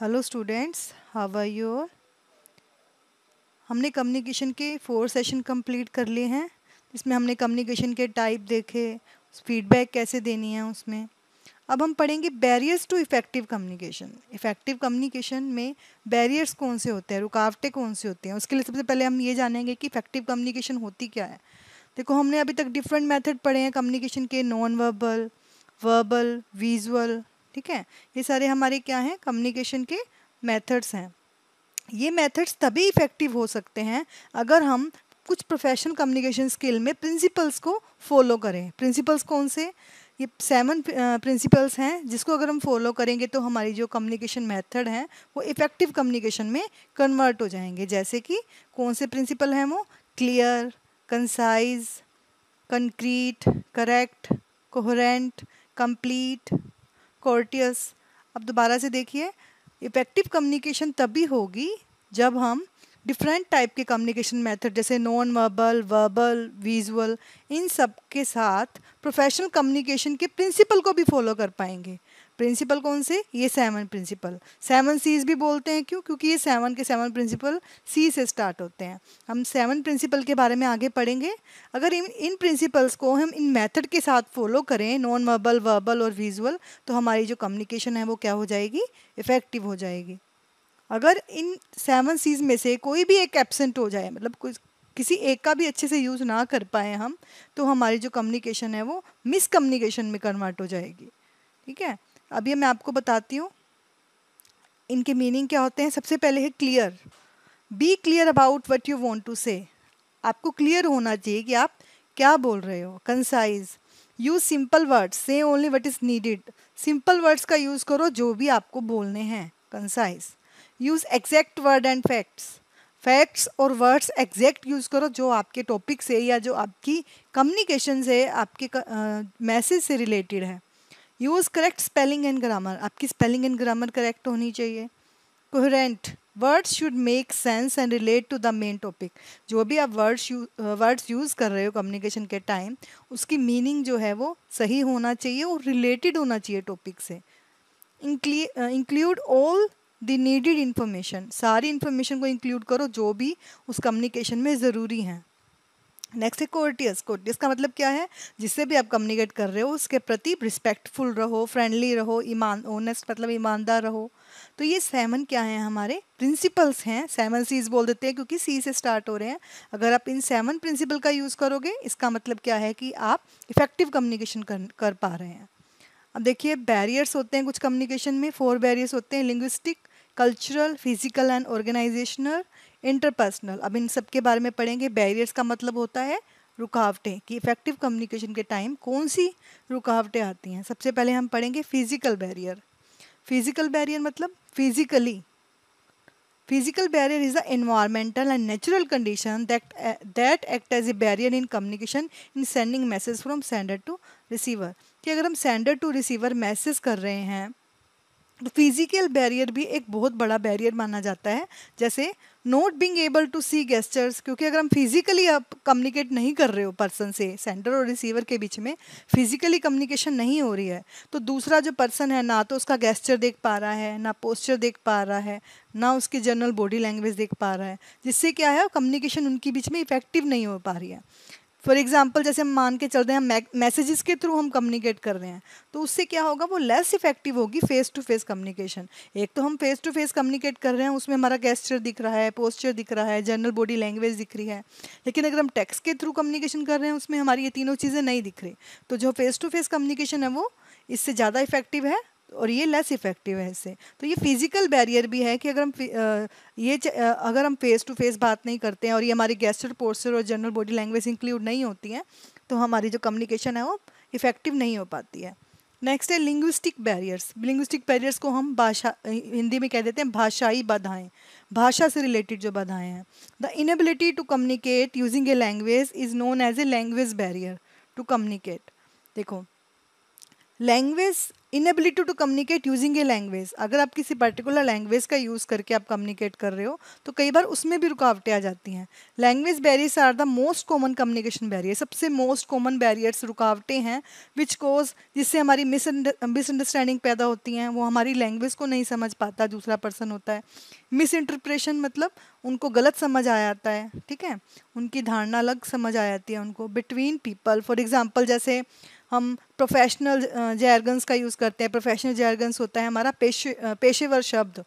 Hello students how are you हमने communication के four session complete कर लिए हैं इसमें हमने कम्युनिकेशन के टाइप देखे फीडबैक कैसे देनी है उसमें अब हम पढ़ेंगे barriers to effective communication effective communication में बैरियर्स कौन से होते हैं रुकावटें कौन से होती हैं उसके लिए सबसे पहले हम ये जानेंगे कि इफ़ेक्टिव कम्युनिकेशन होती क्या है देखो हमने अभी तक डिफरेंट मैथड पढ़े हैं कम्युनिकेशन के नॉन वर्बल वर्बल विजुअल ठीक है ये सारे हमारे क्या हैं कम्युनिकेशन के मेथड्स हैं ये मेथड्स तभी इफ़ेक्टिव हो सकते हैं अगर हम कुछ प्रोफेशनल कम्युनिकेशन स्किल में प्रिंसिपल्स को फॉलो करें प्रिंसिपल्स कौन से ये सेवन प्रिंसिपल्स हैं जिसको अगर हम फॉलो करेंगे तो हमारी जो कम्युनिकेशन मेथड हैं वो इफ़ेक्टिव कम्युनिकेशन में कन्वर्ट हो जाएंगे जैसे कि कौन से प्रिंसिपल हैं वो clear concise concrete correct coherent complete courteous अब दोबारा से देखिए इफ़ेक्टिव कम्युनिकेशन तभी होगी जब हम डिफरेंट टाइप के कम्युनिकेशन मेथड जैसे नॉन वर्बल वर्बल विजुअल इन सब के साथ प्रोफेशनल कम्युनिकेशन के प्रिंसिपल को भी फॉलो कर पाएंगे प्रिंसिपल कौन से ये सेवन प्रिंसिपल सेवन सीज भी बोलते हैं क्यों क्योंकि ये सेवन के सेवन प्रिंसिपल सी से स्टार्ट होते हैं हम सेवन प्रिंसिपल के बारे में आगे पढ़ेंगे अगर इन इन प्रिंसिपल्स को हम इन मेथड के साथ फॉलो करें नॉन वर्बल वर्बल और विजुअल तो हमारी जो कम्युनिकेशन है वो क्या हो जाएगी इफ़ेक्टिव हो जाएगी अगर इन सेवन सीज में से कोई भी एक एबसेंट हो जाए मतलब कुछ किसी एक का भी अच्छे से यूज़ ना कर पाए हम तो हमारी जो कम्युनिकेशन है वो मिसकम्युनिकेशन में कन्वर्ट हो जाएगी ठीक है अभी मैं आपको बताती हूँ इनके मीनिंग क्या होते हैं सबसे पहले है clear be clear about what you want to say आपको क्लियर होना चाहिए कि आप क्या बोल रहे हो concise use simple words say only what is needed simple words का यूज़ करो जो भी आपको बोलने हैं concise use exact word and facts facts और वर्ड्स एग्जैक्ट यूज़ करो जो आपके टॉपिक से या जो आपकी कम्युनिकेशन से आपके मैसेज से रिलेटेड है use correct spelling and grammar आपकी स्पेलिंग एंड ग्रामर करेक्ट होनी चाहिए coherent words should make sense and relate to the main topic जो भी आप वर्ड्स वर्ड्स यूज़ कर रहे हो कम्युनिकेशन के टाइम उसकी मीनिंग जो है वो सही होना चाहिए और रिलेटेड होना चाहिए टॉपिक से include all the needed information सारी इंफॉर्मेशन को इंक्लूड करो जो भी उस कम्युनिकेशन में ज़रूरी हैं नेक्स्ट है कोर्टियस कोर्टियस का मतलब क्या है जिससे भी आप कम्युनिकेट कर रहे हो उसके प्रति रिस्पेक्टफुल रहो फ्रेंडली रहो ईमान ओनेस्ट मतलब ईमानदार रहो तो ये सेवन क्या है हमारे प्रिंसिपल्स हैं सेवन सीज बोल देते हैं क्योंकि सी से स्टार्ट हो रहे हैं अगर आप इन सेवन प्रिंसिपल का यूज़ करोगे इसका मतलब क्या है कि आप इफेक्टिव कम्युनिकेशन कर, कर पा रहे हैं अब देखिए बैरियर्स होते हैं कुछ कम्युनिकेशन में फोर बैरियर्स होते हैं linguistic cultural physical and organizational interpersonal अब इन सब के बारे में पढ़ेंगे बैरियर्स का मतलब होता है रुकावटें कि इफेक्टिव कम्युनिकेशन के टाइम कौन सी रुकावटें आती हैं सबसे पहले हम पढ़ेंगे फिजिकल बैरियर फिजिकल बैरियर मतलब physically physical barrier is the environmental and natural condition that that act as a barrier in communication in sending message from sender to receiver कि अगर हम सेंडर टू रिसीवर मैसेज कर रहे हैं physical barrier भी एक बहुत बड़ा बैरियर माना जाता है जैसे not being able to see gestures क्योंकि अगर हम फिजिकली आप कम्युनिकेट नहीं कर रहे हो पर्सन से सेंडर और रिसीवर के बीच में फिजिकली कम्युनिकेशन नहीं हो रही है तो दूसरा जो पर्सन है ना तो उसका गेस्चर देख पा रहा है ना पोस्चर देख पा रहा है ना उसकी जनरल बॉडी लैंग्वेज देख पा रहा है जिससे क्या है कम्युनिकेशन उनके बीच में इफेक्टिव नहीं हो पा रही है फॉर एग्जाम्पल जैसे हम मान के चल रहे हैं मैसेजेस के थ्रू हम कम्युनिकेट कर रहे हैं तो उससे क्या होगा वो लेस इफेक्टिव होगी फेस टू फेस कम्युनिकेशन एक तो हम फेस टू फेस कम्युनिकेट कर रहे हैं उसमें हमारा गेस्चर दिख रहा है पोस्चर दिख रहा है जनरल बॉडी लैंग्वेज दिख रही है लेकिन अगर हम टेक्स्ट के थ्रू कम्युनिकेशन कर रहे हैं उसमें हमारी ये तीनों चीज़ें नहीं दिख रही तो जो फेस टू फेस कम्युनिकेशन है वो इससे ज़्यादा इफेक्टिव है और ये लेस इफेक्टिव है इससे तो ये फिज़िकल बैरियर भी है कि अगर हम ये अगर हम फेस टू फेस बात नहीं करते हैं और ये हमारी गेस्टर पोस्टर और जनरल बॉडी लैंग्वेज इंक्लूड नहीं होती हैं तो हमारी जो कम्युनिकेशन है वो इफ़ेक्टिव नहीं हो पाती है नेक्स्ट है लिंग्विस्टिक बैरियर्स लिंग्विस्टिक बैरियर्स को हम भाषा हिंदी में कह देते हैं भाषाई बाधाएं भाषा से रिलेटेड जो बाधाएं हैं the inability to communicate using a language is known as a language barrier to communicate देखो language inability to communicate using a language अगर आप किसी पर्टिकुलर लैंग्वेज का यूज़ करके आप कम्युनिकेट कर रहे हो तो कई बार उसमें भी रुकावटें आ जाती हैं language barriers are the most common communication barrier सबसे मोस्ट कॉमन बैरियर्स रुकावटें हैं विच कोज जिससे हमारी मिसअंडरस्टैंडिंग पैदा होती हैं वो हमारी लैंग्वेज को नहीं समझ पाता दूसरा पर्सन होता है मिस इंटरप्रेशन मतलब उनको गलत समझ आ जाता है ठीक है उनकी धारणा अलग समझ आ जाती है उनको बिटवीन पीपल फॉर एग्ज़ाम्पल जैसे हम प्रोफेशनल जैरगन्स का यूज़ करते हैं प्रोफेशनल जैरगन्स होता है हमारा पेशे पेशेवर शब्द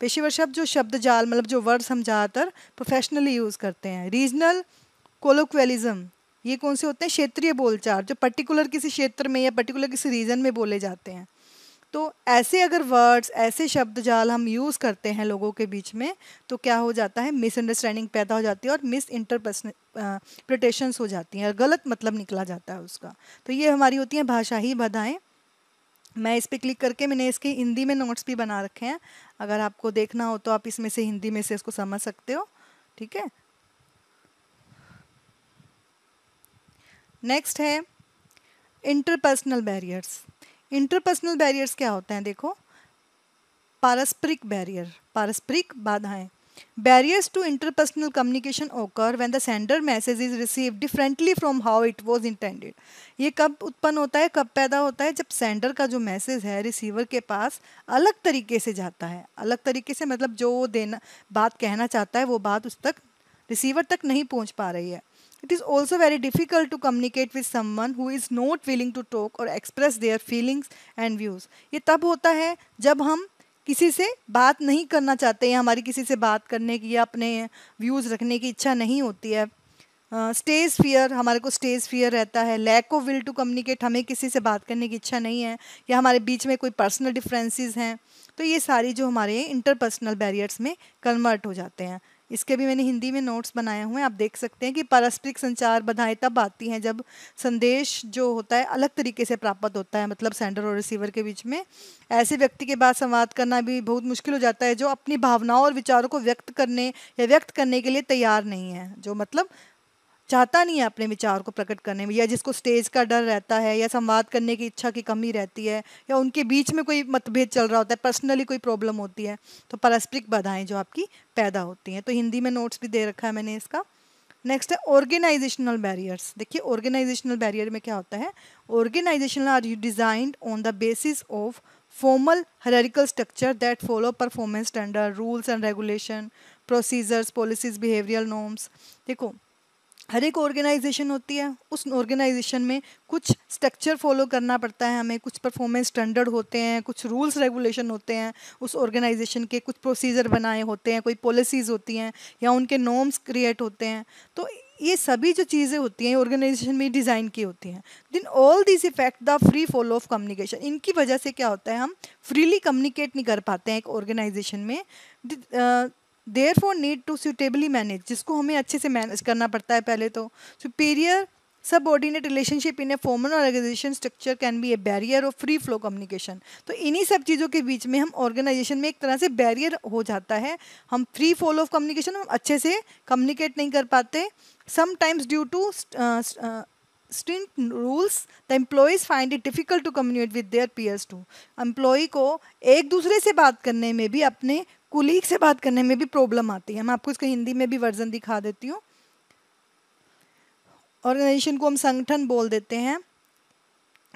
पेशेवर शब्द जो शब्द जाल मतलब जो वर्ड्स हम ज़्यादातर प्रोफेशनली यूज़ करते हैं रीजनल कोलोक्वेलिज्म ये कौन से होते हैं क्षेत्रीय बोलचाल जो पर्टिकुलर किसी क्षेत्र में या पर्टिकुलर किसी रीजन में बोले जाते हैं तो ऐसे अगर वर्ड्स ऐसे शब्द जाल हम यूज़ करते हैं लोगों के बीच में तो क्या हो जाता है मिसअंडरस्टैंडिंग पैदा हो जाती है और मिस इंटरप्रटेशंस हो जाती हैं और गलत मतलब निकला जाता है उसका तो ये हमारी होती हैं ही बधाएँ मैं इस पर क्लिक करके मैंने इसके हिंदी में नोट्स भी बना रखे हैं अगर आपको देखना हो तो आप इसमें से हिंदी में से इसको समझ सकते हो ठीक है नेक्स्ट है इंटरपर्सनल बैरियर्स इंटरपर्सनल बैरियर्स क्या होते हैं देखो पारस्परिक बैरियर पारस्परिक बाधाएं barriers to interpersonal communication occur when the sender message is receive differently from how it was intended ये कब उत्पन्न होता है कब पैदा होता है जब सेंडर का जो मैसेज है रिसीवर के पास अलग तरीके से जाता है अलग तरीके से मतलब जो देना बात कहना चाहता है वो बात उस तक रिसीवर तक नहीं पहुँच पा रही है It is also very difficult to communicate with someone who is not willing to talk or express their feelings and views. ये तब होता है जब हम किसी से बात नहीं करना चाहते हैं हमारी किसी से बात करने की या अपने व्यूज़ रखने की इच्छा नहीं होती है स्टेज uh, फियर हमारे को स्टेज फियर रहता है lack of will to communicate हमें किसी से बात करने की इच्छा नहीं है या हमारे बीच में कोई पर्सनल डिफरेंसेस हैं तो ये सारी जो हमारे इंटरपर्सनल बैरियर्स में कन्वर्ट हो जाते हैं इसके भी मैंने हिंदी में नोट्स बनाए हुए हैं आप देख सकते हैं कि पारस्परिक संचार बाधाएं तब आती हैं जब संदेश जो होता है अलग तरीके से प्राप्त होता है मतलब सेंडर और रिसीवर के बीच में ऐसे व्यक्ति के बाद संवाद करना भी बहुत मुश्किल हो जाता है जो अपनी भावनाओं और विचारों को व्यक्त करने या व्यक्त करने के लिए तैयार नहीं है जो मतलब चाहता नहीं है अपने विचार को प्रकट करने में या जिसको स्टेज का डर रहता है या संवाद करने की इच्छा की कमी रहती है या उनके बीच में कोई मतभेद चल रहा होता है पर्सनली कोई प्रॉब्लम होती है तो पारस्परिक बाधाएं जो आपकी पैदा होती हैं तो हिंदी में नोट्स भी दे रखा है मैंने इसका नेक्स्ट है ऑर्गेनाइजेशनल बैरियर्स देखिए ऑर्गेनाइजेशनल बैरियर में क्या होता है organizational are you designed on the basis of formal hierarchical structure that follow performance standard rules and regulation procedures policies behaviour norms देखो हर एक ऑर्गेनाइजेशन होती है उस ऑर्गेनाइजेशन में कुछ स्ट्रक्चर फॉलो करना पड़ता है हमें कुछ परफॉर्मेंस स्टैंडर्ड होते हैं कुछ रूल्स रेगुलेशन होते हैं उस ऑर्गेनाइजेशन के कुछ प्रोसीजर बनाए होते हैं कोई पॉलिसीज़ होती हैं या उनके नॉर्म्स क्रिएट होते हैं तो ये सभी जो चीज़ें होती हैं ऑर्गेनाइजेशन में डिज़ाइन की होती हैं then all this effect the free follow of communication इनकी वजह से क्या होता है हम फ्रीली कम्युनिकेट नहीं कर पाते हैं एक ऑर्गेनाइजेशन में therefore need to suitably manage जिसको हमें अच्छे से मैनेज करना पड़ता है पहले तो superior subordinate relationship in a formal organization structure can be a barrier और फ्री फ्लो कम्युनिकेशन तो इन्हीं सब चीज़ों के बीच में हम ऑर्गेनाइजेशन में एक तरह से बैरियर हो जाता है हम फ्री फॉलो ऑफ कम्युनिकेशन हम अच्छे से कम्युनिकेट नहीं कर पाते sometimes due to strict rules the employees find it difficult to communicate with their peers to employ को एक दूसरे से बात करने में भी अपने कुलीग से बात करने में भी प्रॉब्लम आती है मैं आपको इसका हिंदी में भी वर्जन दिखा देती हूँ ऑर्गेनाइजेशन को हम संगठन बोल देते हैं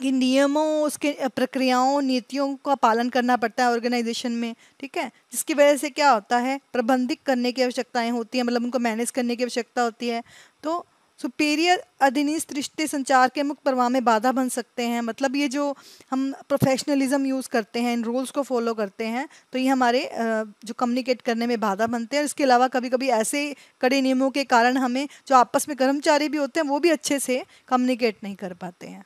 कि नियमों उसके प्रक्रियाओं नीतियों का पालन करना पड़ता है ऑर्गेनाइजेशन में ठीक है जिसकी वजह से क्या होता है प्रबंधित करने की आवश्यकताएं होती हैं मतलब उनको मैनेज करने की आवश्यकता होती है तो सुपेरियर अधिनिस्थ रिश्ते संचार के मुख्य प्रवाह में बाधा बन सकते हैं मतलब ये जो हम प्रोफेशनलिज्म यूज़ करते हैं इन रूल्स को फॉलो करते हैं तो ये हमारे जो कम्युनिकेट करने में बाधा बनते हैं इसके अलावा कभी कभी ऐसे कड़े नियमों के कारण हमें जो आपस में कर्मचारी भी होते हैं वो भी अच्छे से कम्युनिकेट नहीं कर पाते हैं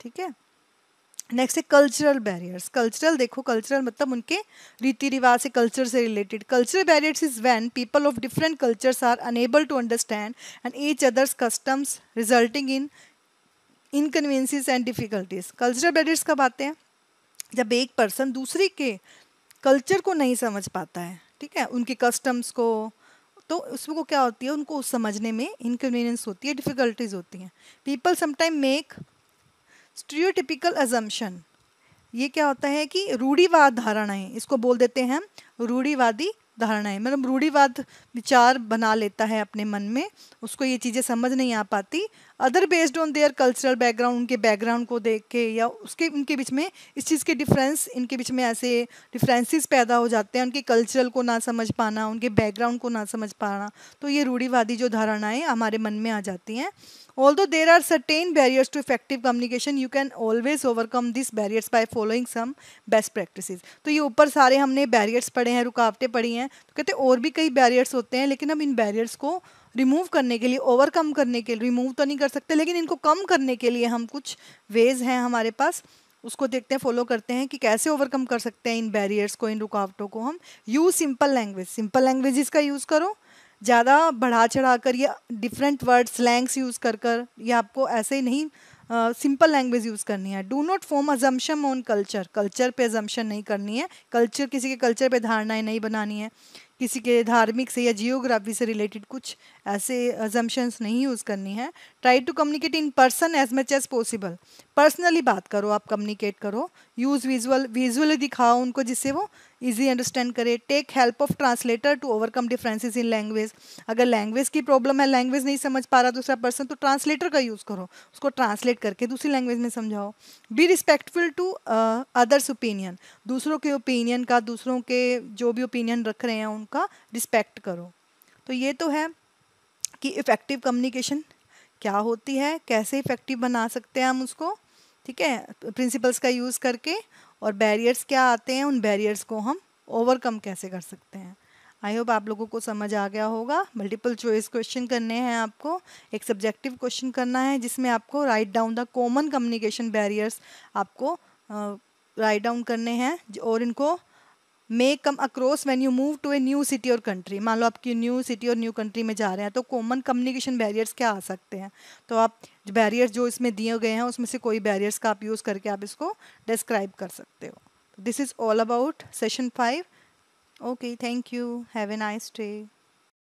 ठीक है नेक्स्ट है कल्चरल बैरियर्स कल्चरल देखो कल्चरल मतलब उनके रीति रिवाज से कल्चर से related cultural barriers is when people of different cultures are unable to understand and each others customs resulting in inconveniences and difficulties cultural barriers कब आते हैं जब एक पर्सन दूसरे के कल्चर को नहीं समझ पाता है ठीक है उनके कस्टम्स को तो उसमें को क्या होती है उनको समझने में इनकन्वीनियंस होती है डिफ़िकल्टीज होती हैं people sometime make stereotypical assumption ये क्या होता है कि रूढ़ीवाद धारणाएं इसको बोल देते हैं हम रूढ़ीवादी धारणाएं मतलब रूढ़ीवाद विचार बना लेता है अपने मन में उसको ये चीज़ें समझ नहीं आ पाती other based on their cultural background उनके बैकग्राउंड को देख के या उसके उनके बीच में इस चीज़ के डिफरेंस इनके बीच में ऐसे डिफरेंसेस पैदा हो जाते हैं उनके कल्चरल को ना समझ पाना उनके बैकग्राउंड को ना समझ पाना तो ये रूढ़ीवादी जो धारणाएँ हमारे मन में आ जाती हैं although there are certain barriers to effective communication you can always overcome this barriers by following some best practice तो ये ऊपर सारे हमने बैरियर्स पढ़े हैं रुकावटें पढ़ी हैं तो कहते और भी कई बैरियर्स होते हैं लेकिन हम इन बैरियर्स को रिमूव करने के लिए ओवरकम करने के लिए रिमूव तो नहीं कर सकते लेकिन इनको कम करने के लिए हम कुछ वेज हैं हमारे पास उसको देखते हैं फॉलो करते हैं कि कैसे ओवरकम कर सकते हैं इन बैरियर्स को इन रुकावटों को हम use simple language simple language का यूज़ करो ज़्यादा बढ़ा चढ़ा कर या डिफरेंट वर्ड स्लैंग्स यूज़ कर कर या आपको ऐसे ही नहीं सिंपल लैंग्वेज यूज़ करनी है do not form assumption on culture culture पे अजम्पन नहीं करनी है कल्चर किसी के कल्चर पे धारणाएं नहीं बनानी है किसी के धार्मिक से या जियोग्राफी से रिलेटेड कुछ ऐसे एजम्पन्स नहीं यूज़ करनी है try to communicate in person as much as possible personally बात करो आप कम्युनिकेट करो यूज़ विजुअल विजुअली दिखाओ उनको जिससे वो ईजी अंडरस्टैंड करे take help of translator to overcome differences in language अगर लैंग्वेज की प्रॉब्लम है लैंग्वेज नहीं समझ पा रहा दूसरा पर्सन तो ट्रांसलेटर का यूज़ करो उसको ट्रांसलेट करके दूसरी लैंग्वेज में समझाओ be respectful to others opinion दूसरों के ओपिनियन का दूसरों के जो भी ओपिनियन रख रहे हैं उनका रिस्पेक्ट करो तो ये तो है कि इफ़ेक्टिव कम्युनिकेशन क्या होती है कैसे इफ़ेक्टिव बना सकते हैं हम उसको ठीक है प्रिंसिपल्स का यूज़ करके और बैरियर्स क्या आते हैं उन बैरियर्स को हम ओवरकम कैसे कर सकते हैं आई होप आप लोगों को समझ आ गया होगा मल्टीपल चॉइस क्वेश्चन करने हैं आपको एक सब्जेक्टिव क्वेश्चन करना है जिसमें आपको write down the common communication barriers आपको राइट uh, डाउन करने हैं और इनको may come across when you move to a new city और कंट्री मान लो आपकी न्यू सिटी और न्यू कंट्री में जा रहे हैं तो कॉमन कम्युनिकेशन बैरियर्स क्या आ सकते हैं तो आप बैरियर्स जो इसमें दिए गए हैं उसमें से कोई बैरियर्स का आप यूज़ करके आप इसको डिस्क्राइब कर सकते हो this is all about session five okay thank you have a nice day